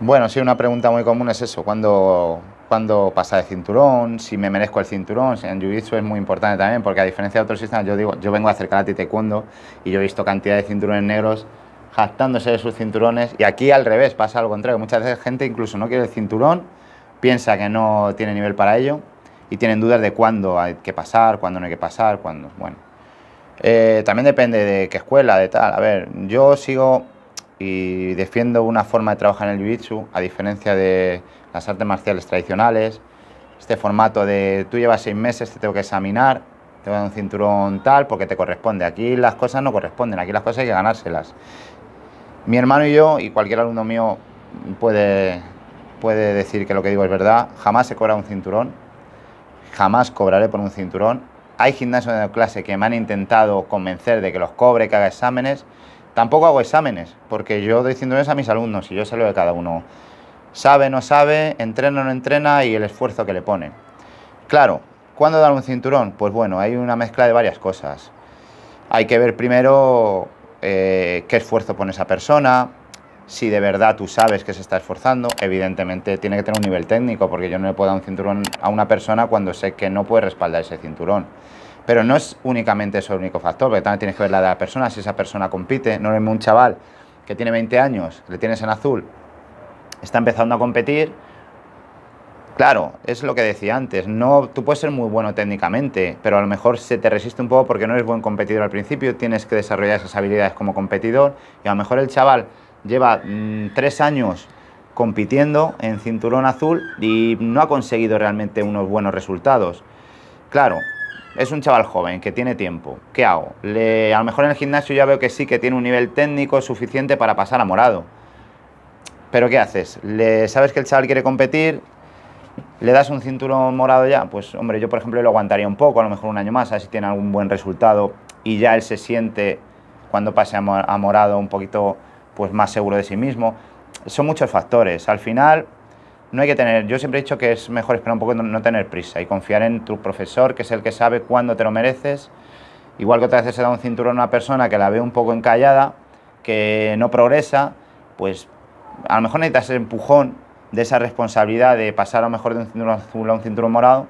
Bueno, sí, una pregunta muy común es eso, ¿cuándo, cuando pasa de cinturón? Si me merezco el cinturón, en jiu es muy importante también, porque a diferencia de otros sistemas, yo digo, yo vengo a hacer karate y taekwondo y yo he visto cantidad de cinturones negros jactándose de sus cinturones y aquí al revés, pasa algo contrario, muchas veces gente incluso no quiere el cinturón, piensa que no tiene nivel para ello y tienen dudas de cuándo hay que pasar, cuándo no hay que pasar, cuándo, bueno. Eh, también depende de qué escuela, de tal. A ver, yo sigo y defiendo una forma de trabajar en el jiu-jitsu, a diferencia de las artes marciales tradicionales. Este formato de tú llevas seis meses, te tengo que examinar, te voy a dar un cinturón tal, porque te corresponde. Aquí las cosas no corresponden, aquí las cosas hay que ganárselas. Mi hermano y yo, y cualquier alumno mío puede, puede decir que lo que digo es verdad, jamás se cobra un cinturón, jamás cobraré por un cinturón, hay gimnasios de clase que me han intentado convencer de que los cobre, que haga exámenes. Tampoco hago exámenes, porque yo doy eso a mis alumnos y yo sé lo de cada uno. Sabe, no sabe, entrena, o no entrena y el esfuerzo que le pone. Claro, ¿cuándo dar un cinturón? Pues bueno, hay una mezcla de varias cosas. Hay que ver primero eh, qué esfuerzo pone esa persona, si de verdad tú sabes que se está esforzando, evidentemente tiene que tener un nivel técnico, porque yo no le puedo dar un cinturón a una persona cuando sé que no puede respaldar ese cinturón. Pero no es únicamente eso el único factor, porque también tienes que ver la de la persona, si esa persona compite, no es un chaval que tiene 20 años, le tienes en azul, está empezando a competir, Claro, es lo que decía antes. No, tú puedes ser muy bueno técnicamente, pero a lo mejor se te resiste un poco porque no eres buen competidor al principio. Tienes que desarrollar esas habilidades como competidor y a lo mejor el chaval lleva mm, tres años compitiendo en cinturón azul y no ha conseguido realmente unos buenos resultados. Claro, es un chaval joven que tiene tiempo. ¿Qué hago? a lo mejor en el gimnasio ya veo que sí, que tiene un nivel técnico suficiente para pasar a morado. Pero ¿qué haces? Le, ¿Sabes que el chaval quiere competir? ¿Le das un cinturón morado ya? Pues hombre, yo por ejemplo lo aguantaría un poco, a lo mejor un año más, a ver si tiene algún buen resultado y ya él se siente cuando pase a morado un poquito pues más seguro de sí mismo. Son muchos factores. Al final, no hay que tener, yo siempre he dicho que es mejor esperar un poco, no tener prisa y confiar en tu profesor, que es el que sabe cuándo te lo mereces. Igual que otras veces se da un cinturón a una persona que la ve un poco encallada, que no progresa, pues a lo mejor necesitas el empujón de esa responsabilidad de pasar a lo mejor de un cinturón azul a un cinturón morado.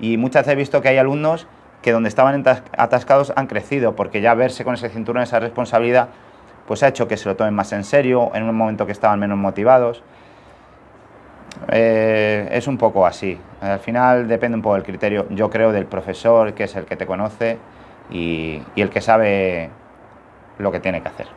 Y muchas veces he visto que hay alumnos que donde estaban atascados han crecido, porque ya verse con ese cinturón, esa responsabilidad, pues ha hecho que se lo tomen más en serio, en un momento que estaban menos motivados. Eh, es un poco así. Al final depende un poco del criterio, yo creo, del profesor, que es el que te conoce y, el que sabe lo que tiene que hacer.